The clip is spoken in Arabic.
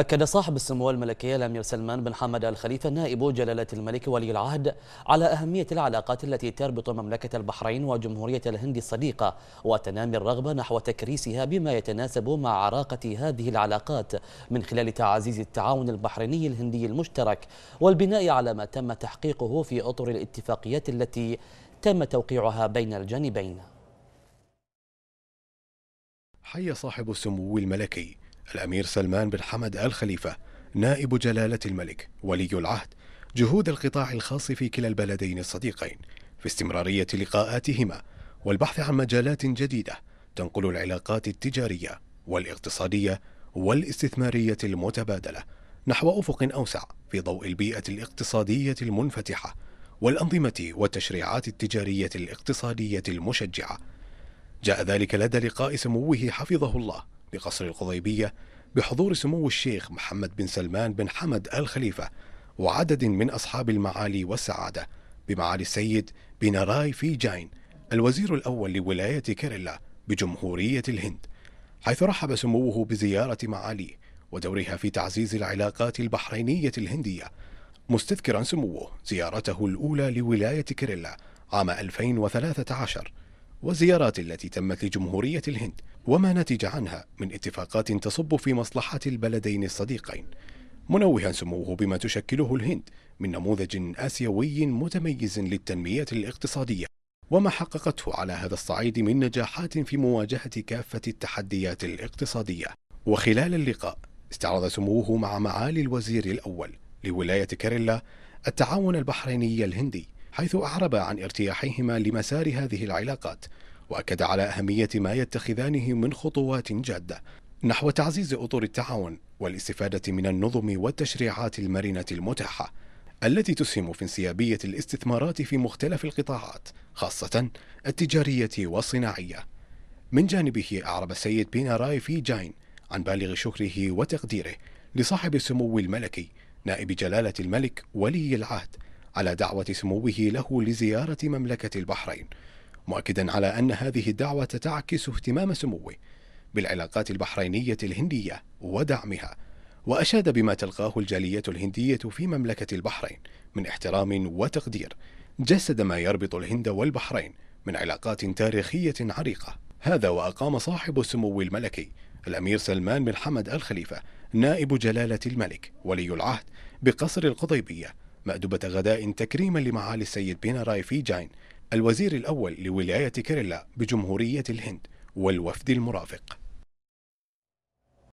أكد صاحب السمو الملكي الأمير سلمان بن حمد الخليفة نائب جلالة الملك ولي العهد على أهمية العلاقات التي تربط مملكة البحرين وجمهورية الهند الصديقة وتنامي الرغبة نحو تكريسها بما يتناسب مع عراقة هذه العلاقات من خلال تعزيز التعاون البحريني الهندي المشترك والبناء على ما تم تحقيقه في أطر الاتفاقيات التي تم توقيعها بين الجانبين حي صاحب السمو الملكي الأمير سلمان بن حمد آل خليفة نائب جلالة الملك ولي العهد جهود القطاع الخاص في كلا البلدين الصديقين في استمرارية لقاءاتهما والبحث عن مجالات جديدة تنقل العلاقات التجارية والاقتصادية والاستثمارية المتبادلة نحو أفق أوسع في ضوء البيئة الاقتصادية المنفتحة والأنظمة والتشريعات التجارية الاقتصادية المشجعة جاء ذلك لدى لقاء سموه حفظه الله بقصر القضيبية بحضور سمو الشيخ محمد بن سلمان بن حمد آل خليفة وعدد من أصحاب المعالي والسعادة بمعالي السيد بيناراي في جاين الوزير الأول لولاية كيرلا بجمهورية الهند حيث رحب سموه بزيارة معاليه ودورها في تعزيز العلاقات البحرينية الهندية مستذكرا سموه زيارته الأولى لولاية كيرلا عام 2013 والزيارات التي تمت لجمهورية الهند وما نتج عنها من اتفاقات تصب في مصلحة البلدين الصديقين منوها سموه بما تشكله الهند من نموذج آسيوي متميز للتنمية الاقتصادية وما حققته على هذا الصعيد من نجاحات في مواجهة كافة التحديات الاقتصادية وخلال اللقاء استعرض سموه مع معالي الوزير الأول لولاية كيرلا التعاون البحريني الهندي حيث أعرب عن ارتياحهما لمسار هذه العلاقات واكد على اهميه ما يتخذانه من خطوات جاده نحو تعزيز اطر التعاون والاستفاده من النظم والتشريعات المرنه المتاحه التي تسهم في انسيابيه الاستثمارات في مختلف القطاعات خاصه التجاريه والصناعيه. من جانبه اعرب السيد بيناراي في جاين عن بالغ شكره وتقديره لصاحب السمو الملكي نائب جلاله الملك ولي العهد على دعوه سموه له لزياره مملكه البحرين مؤكدا على أن هذه الدعوة تعكس اهتمام سموه بالعلاقات البحرينية الهندية ودعمها وأشاد بما تلقاه الجالية الهندية في مملكة البحرين من احترام وتقدير جسد ما يربط الهند والبحرين من علاقات تاريخية عريقة هذا وأقام صاحب السمو الملكي الأمير سلمان بن حمد الخليفة نائب جلالة الملك ولي العهد بقصر القضيبية مأدبة غداء تكريما لمعالي السيد بيناراي جاين الوزير الأول لولاية كيرلا بجمهورية الهند والوفد المرافق